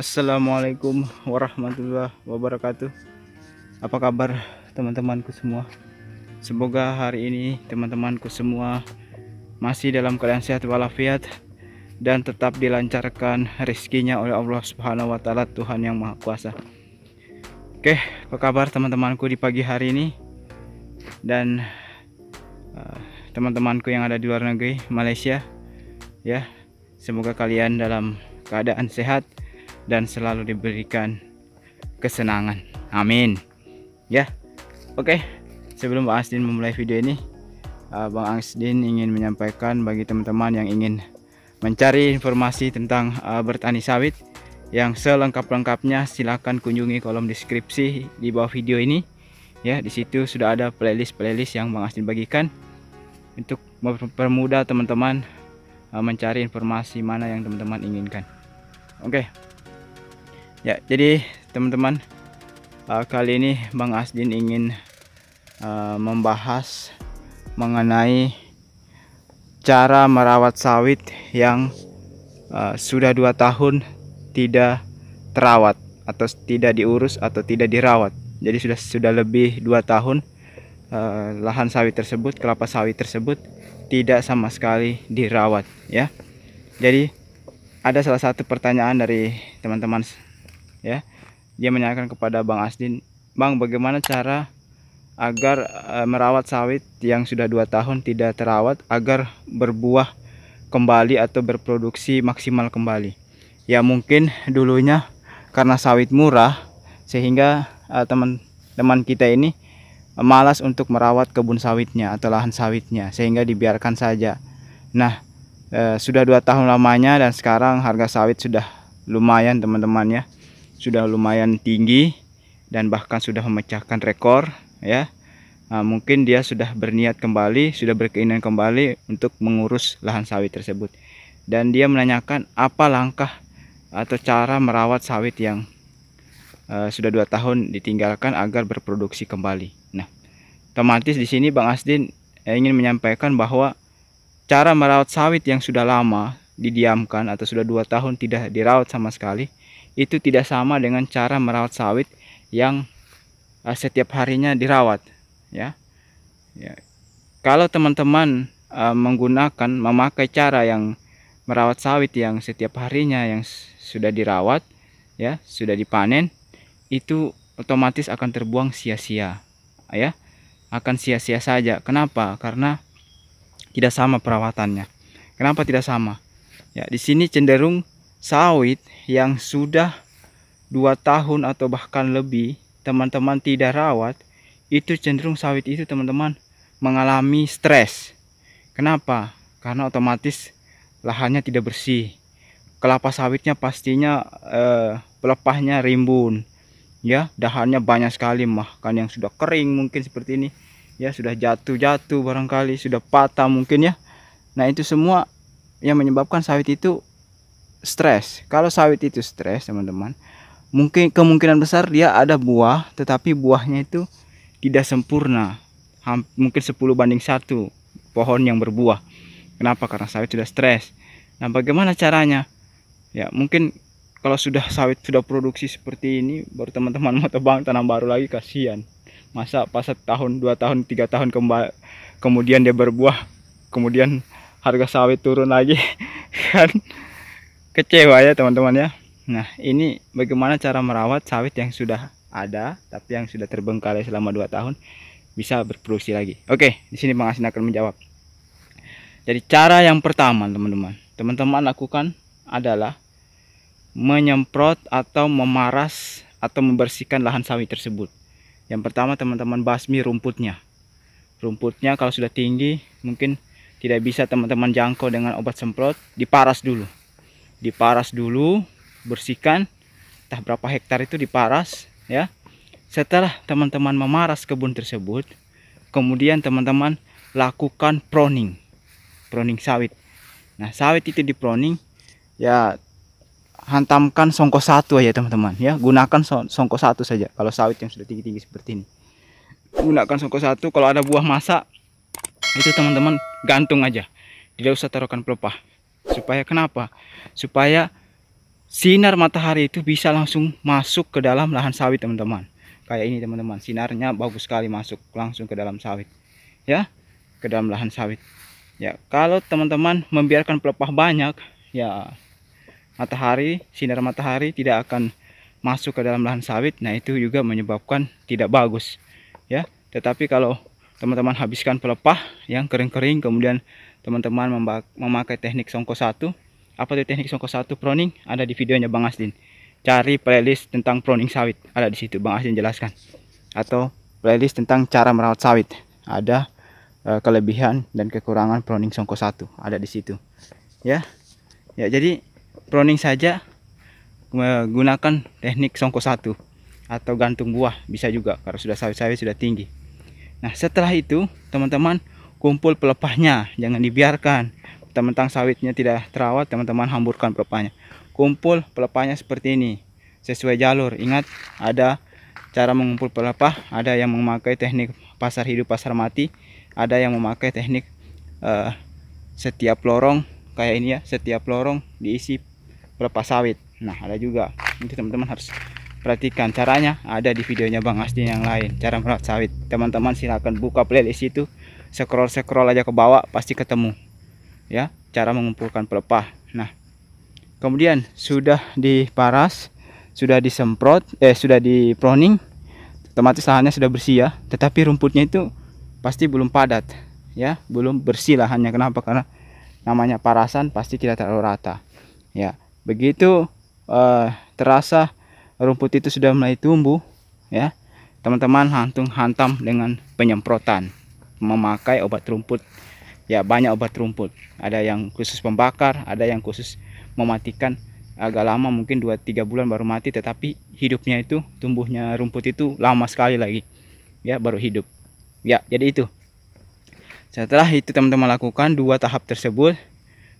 Assalamualaikum warahmatullahi wabarakatuh Apa kabar teman-temanku semua Semoga hari ini teman-temanku semua Masih dalam keadaan sehat walafiat Dan tetap dilancarkan rezekinya oleh Allah subhanahu wa ta'ala Tuhan yang maha kuasa Oke apa kabar teman-temanku di pagi hari ini Dan eh, teman-temanku yang ada di luar negeri Malaysia Ya Semoga kalian dalam keadaan sehat dan selalu diberikan kesenangan. Amin. Ya. Oke, sebelum Bang Asdin memulai video ini, eh, Bang Asdin ingin menyampaikan bagi teman-teman yang ingin mencari informasi tentang eh, bertani sawit yang selengkap-lengkapnya silahkan kunjungi kolom deskripsi di bawah video ini ya di situ sudah ada playlist-playlist yang Bang Asdin bagikan untuk mempermudah teman-teman eh, mencari informasi mana yang teman-teman inginkan oke okay ya jadi teman-teman uh, kali ini Bang Asdin ingin uh, membahas mengenai cara merawat sawit yang uh, sudah dua tahun tidak terawat atau tidak diurus atau tidak dirawat jadi sudah sudah lebih dua tahun uh, lahan sawit tersebut kelapa sawit tersebut tidak sama sekali dirawat ya jadi ada salah satu pertanyaan dari teman-teman ya dia menanyakan kepada Bang Asdin Bang bagaimana cara agar e, merawat sawit yang sudah dua tahun tidak terawat agar berbuah kembali atau berproduksi maksimal kembali ya mungkin dulunya karena sawit murah sehingga eh, teman-teman kita ini malas untuk merawat kebun sawitnya atau lahan sawitnya sehingga dibiarkan saja nah e, sudah dua tahun lamanya dan sekarang harga sawit sudah lumayan teman-teman ya sudah lumayan tinggi dan bahkan sudah memecahkan rekor ya nah, mungkin dia sudah berniat kembali sudah berkeinginan kembali untuk mengurus lahan sawit tersebut dan dia menanyakan apa langkah atau cara merawat sawit yang uh, sudah dua tahun ditinggalkan agar berproduksi kembali nah otomatis di sini Bang Asdin eh, ingin menyampaikan bahwa cara merawat sawit yang sudah lama didiamkan atau sudah dua tahun tidak dirawat sama sekali itu tidak sama dengan cara merawat sawit yang uh, setiap harinya dirawat ya, ya. kalau teman-teman uh, menggunakan memakai cara yang merawat sawit yang setiap harinya yang sudah dirawat ya sudah dipanen itu otomatis akan terbuang sia-sia ya akan sia-sia saja kenapa karena tidak sama perawatannya kenapa tidak sama ya di sini cenderung sawit yang sudah dua tahun atau bahkan lebih teman-teman tidak rawat itu cenderung sawit itu teman-teman mengalami stres kenapa karena otomatis lahannya tidak bersih kelapa sawitnya pastinya eh, pelepahnya rimbun ya dahannya banyak sekali bahkan yang sudah kering mungkin seperti ini ya sudah jatuh-jatuh barangkali sudah patah mungkin ya nah itu semua yang menyebabkan sawit itu stres. Kalau sawit itu stres, teman-teman, mungkin kemungkinan besar dia ada buah, tetapi buahnya itu tidak sempurna. Hamp mungkin 10 banding satu pohon yang berbuah. Kenapa? Karena sawit sudah stres. Nah, bagaimana caranya? Ya, mungkin kalau sudah sawit sudah produksi seperti ini, baru teman-teman mau tebang tanam baru lagi kasihan. Masa pas tahun, dua tahun, tiga tahun kemudian dia berbuah, kemudian harga sawit turun lagi kan kecewa ya teman-teman ya nah ini bagaimana cara merawat sawit yang sudah ada tapi yang sudah terbengkalai selama 2 tahun bisa berproduksi lagi oke di sini bang akan menjawab jadi cara yang pertama teman-teman teman-teman lakukan adalah menyemprot atau memaras atau membersihkan lahan sawit tersebut yang pertama teman-teman basmi rumputnya rumputnya kalau sudah tinggi mungkin tidak bisa teman-teman jangkau dengan obat semprot diparas dulu diparas dulu bersihkan entah berapa hektar itu diparas ya setelah teman-teman memaras kebun tersebut kemudian teman-teman lakukan proning proning sawit nah sawit itu di proning ya hantamkan songko satu aja teman-teman ya gunakan songko satu saja kalau sawit yang sudah tinggi-tinggi seperti ini gunakan songko satu kalau ada buah masak itu teman-teman gantung aja tidak usah taruhkan pelepah Supaya kenapa? Supaya sinar matahari itu bisa langsung masuk ke dalam lahan sawit teman-teman. Kayak ini teman-teman, sinarnya bagus sekali masuk langsung ke dalam sawit. Ya, ke dalam lahan sawit. Ya, kalau teman-teman membiarkan pelepah banyak, ya matahari, sinar matahari tidak akan masuk ke dalam lahan sawit. Nah, itu juga menyebabkan tidak bagus. Ya, tetapi kalau teman-teman habiskan pelepah yang kering-kering kemudian teman-teman memakai teknik songko satu apa itu teknik songko satu proning ada di videonya Bang Asdin cari playlist tentang proning sawit ada di situ Bang Asdin jelaskan atau playlist tentang cara merawat sawit ada e, kelebihan dan kekurangan proning songko satu ada di situ ya ya jadi proning saja menggunakan teknik songko satu atau gantung buah bisa juga kalau sudah sawit-sawit sudah tinggi nah setelah itu teman-teman kumpul pelepahnya jangan dibiarkan teman-teman sawitnya tidak terawat teman-teman hamburkan pelepahnya kumpul pelepahnya seperti ini sesuai jalur ingat ada cara mengumpul pelepah ada yang memakai teknik pasar hidup pasar mati ada yang memakai teknik uh, setiap lorong kayak ini ya setiap lorong diisi pelepah sawit nah ada juga nanti teman-teman harus perhatikan caranya ada di videonya Bang Asdi yang lain cara merawat sawit teman-teman silahkan buka playlist itu scroll scroll aja ke bawah pasti ketemu ya cara mengumpulkan pelepah nah kemudian sudah diparas sudah disemprot eh sudah di proning otomatis lahannya sudah bersih ya tetapi rumputnya itu pasti belum padat ya belum bersih lahannya kenapa karena namanya parasan pasti tidak terlalu rata ya begitu eh, terasa rumput itu sudah mulai tumbuh ya teman-teman hantung hantam dengan penyemprotan memakai obat rumput ya banyak obat rumput ada yang khusus pembakar ada yang khusus mematikan agak lama mungkin 2-3 bulan baru mati tetapi hidupnya itu tumbuhnya rumput itu lama sekali lagi ya baru hidup ya jadi itu setelah itu teman-teman lakukan dua tahap tersebut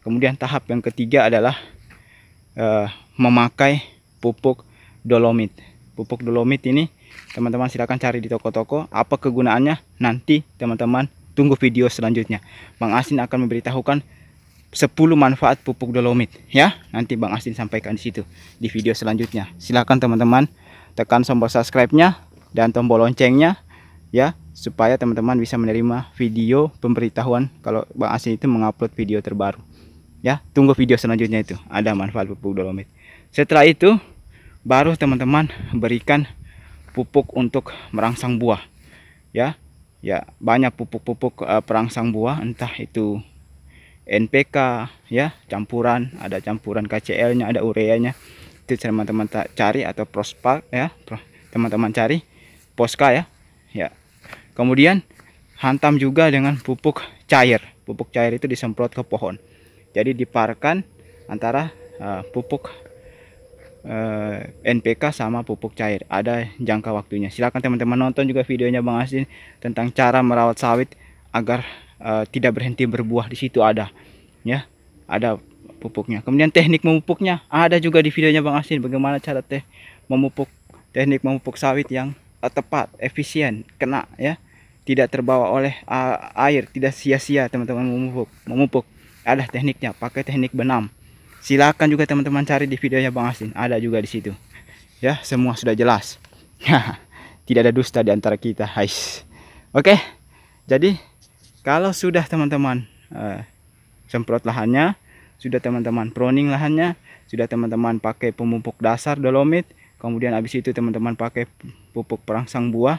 kemudian tahap yang ketiga adalah uh, memakai pupuk dolomit pupuk dolomit ini teman-teman silahkan cari di toko-toko apa kegunaannya nanti teman-teman tunggu video selanjutnya Bang Asin akan memberitahukan 10 manfaat pupuk dolomit ya nanti Bang Asin sampaikan di situ di video selanjutnya silahkan teman-teman tekan tombol subscribe-nya dan tombol loncengnya ya supaya teman-teman bisa menerima video pemberitahuan kalau Bang Asin itu mengupload video terbaru ya tunggu video selanjutnya itu ada manfaat pupuk dolomit setelah itu baru teman-teman berikan pupuk untuk merangsang buah ya ya banyak pupuk-pupuk uh, perangsang buah entah itu NPK ya campuran ada campuran KCL nya ada ureanya itu teman-teman cari atau prospal ya teman-teman cari poska ya ya kemudian hantam juga dengan pupuk cair pupuk cair itu disemprot ke pohon jadi diparkan antara uh, pupuk uh, eh, NPK sama pupuk cair ada jangka waktunya silahkan teman-teman nonton juga videonya Bang Asin tentang cara merawat sawit agar uh, tidak berhenti berbuah di situ ada ya ada pupuknya kemudian teknik memupuknya ada juga di videonya Bang Asin bagaimana cara teh memupuk teknik memupuk sawit yang uh, tepat efisien kena ya tidak terbawa oleh air tidak sia-sia teman-teman memupuk memupuk ada tekniknya pakai teknik benam silakan juga teman-teman cari di videonya Bang Asin ada juga di situ ya semua sudah jelas tidak ada dusta di antara kita guys oke jadi kalau sudah teman-teman uh, semprot lahannya sudah teman-teman proning lahannya sudah teman-teman pakai pemupuk dasar dolomit kemudian habis itu teman-teman pakai pupuk perangsang buah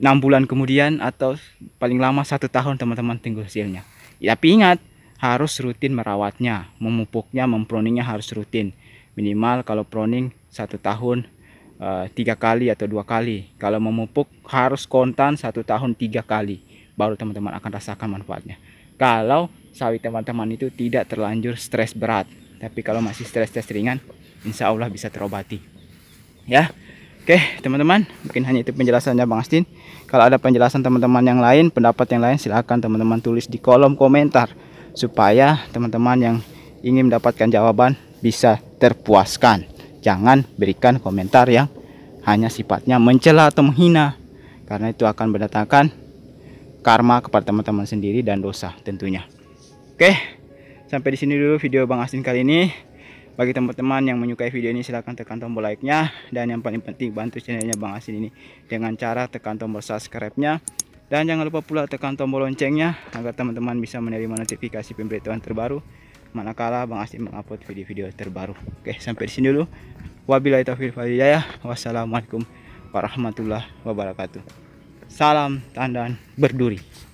6 bulan kemudian atau paling lama satu tahun teman-teman tinggal hasilnya ya, tapi ingat harus rutin merawatnya, memupuknya, memproningnya harus rutin. Minimal kalau proning satu tahun eh, tiga kali atau dua kali. Kalau memupuk harus kontan satu tahun tiga kali, baru teman-teman akan rasakan manfaatnya. Kalau sawit teman-teman itu tidak terlanjur stres berat, tapi kalau masih stres-stres ringan, insya Allah bisa terobati. Ya, Oke teman-teman mungkin hanya itu penjelasannya Bang Astin Kalau ada penjelasan teman-teman yang lain pendapat yang lain silahkan teman-teman tulis di kolom komentar supaya teman-teman yang ingin mendapatkan jawaban bisa terpuaskan jangan berikan komentar yang hanya sifatnya mencela atau menghina karena itu akan mendatangkan karma kepada teman-teman sendiri dan dosa tentunya oke sampai di sini dulu video Bang Asin kali ini bagi teman-teman yang menyukai video ini silahkan tekan tombol like-nya dan yang paling penting bantu channelnya Bang Asin ini dengan cara tekan tombol subscribe-nya dan jangan lupa pula tekan tombol loncengnya agar teman-teman bisa menerima notifikasi pemberitahuan terbaru manakala Bang Asim mengupload video-video terbaru. Oke, sampai di sini dulu. Wabillahi taufiq walhidayah. Wassalamualaikum warahmatullahi wabarakatuh. Salam tandan berduri.